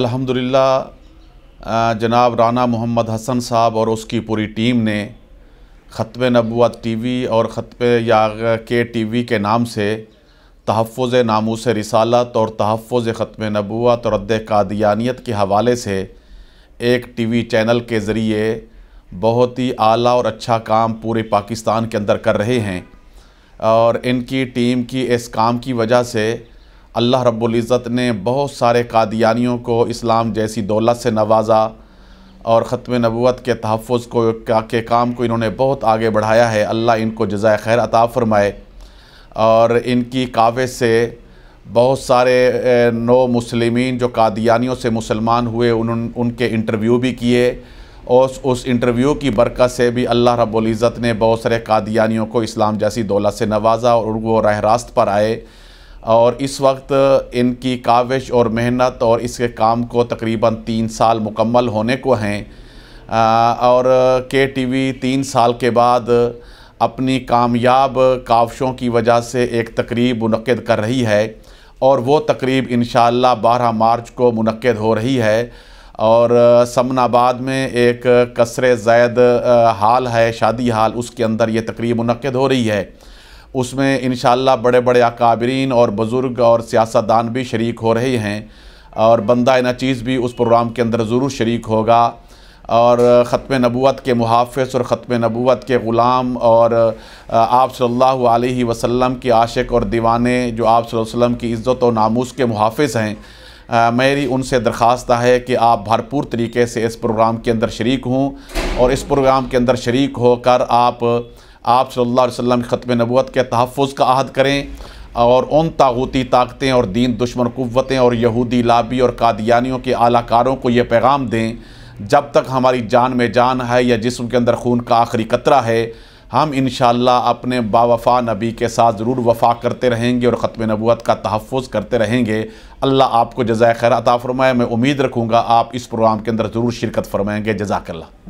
अल्हम्दुलिल्लाह जनाब राना मोहम्मद हसन साहब और उसकी पूरी टीम ने ख़तब नबूत टीवी और ख़तब या के टीवी के नाम से तहफ़ नामूस रिसालत और तहफ़ ख़तम नबूत और कादियानियत के हवाले से एक टीवी चैनल के ज़रिए बहुत ही आला और अच्छा काम पूरे पाकिस्तान के अंदर कर रहे हैं और इनकी टीम की इस काम की वजह से अल्लाह रब्ज़त ने बहुत सारे कादियानियों को इस्लाम जैसी दौलत से नवाजा और ख़त्म नबूत के तहफ़ को का, के काम को इन्होंने बहुत आगे बढ़ाया है अल्लाह इनको जजाय खैर अता फ़रमाए और इनकी कावे से बहुत सारे नौ मुसलमिन जो कादियानियों से मुसलमान हुए उन, उनके इंटरव्यू भी किए और उस, उस इंटरव्यू की बरकत से भी अल्लाह रब्ज़त ने बहुत सारे कादियानियों को इस्लाम जैसी दौलत से नवाजा और वो राह रास्त पर आए और इस वक्त इनकी काविश और मेहनत और इसके काम को तकरीबन तीन साल मुकम्मल होने को हैं और के टीवी तीन साल के बाद अपनी कामयाब काविशों की वजह से एक तकरीब मनद कर रही है और वो तकरीब इन बारह मार्च को मनकद हो रही है और समनाबाद में एक कसर जैद हाल है शादी हाल उसके अंदर ये तकरीब मनकद हो रही है उसमें इन बड़े बड़े अकाबरीन और बुज़ुर्ग और सियासतदान भी शरीक हो रहे हैं और बंदा इन चीज़ भी उस प्रोग्राम के अंदर ज़रूर शरीक होगा और ख़म नबूत के मुहाफ़ और ख़त्म नबूत के ग़ुलाम और आप सल्लल्लाहु वसम के आशिक और दीवाने जो आप वसम की इज़्ज़त और नामूस के मुहाफ़ हैं मेरी उनसे दरख्वास्त है कि आप भरपूर तरीके से इस प्रोग्राम के अंदर शरीक हों और इस प्रोग्राम के अंदर शरीक होकर आप आप सल्ला वसम ख़त्म नबूत के तहफ़ का अहद करें और उन तागूती ताकतें और दीन दुश्मन क़वतें और यहूदी लाबी और कादियानियों के आलाकारों को ये पैगाम दें जब तक हमारी जान में जान है या जिसम के अंदर खून का आखिरी कतरा है हम इन अपने बावफा नबी के साथ ज़रूर वफा करते रहेंगे और ख़त्म नबूत का तहफ़ करते रहेंगे अल्लाह आपको जजाय खैर अता फ़रमाए मैं उम्मीद रखूँगा आप इस प्रोग्राम के अंदर ज़रूर शिरकत फरमाएँगे जजाकल्ला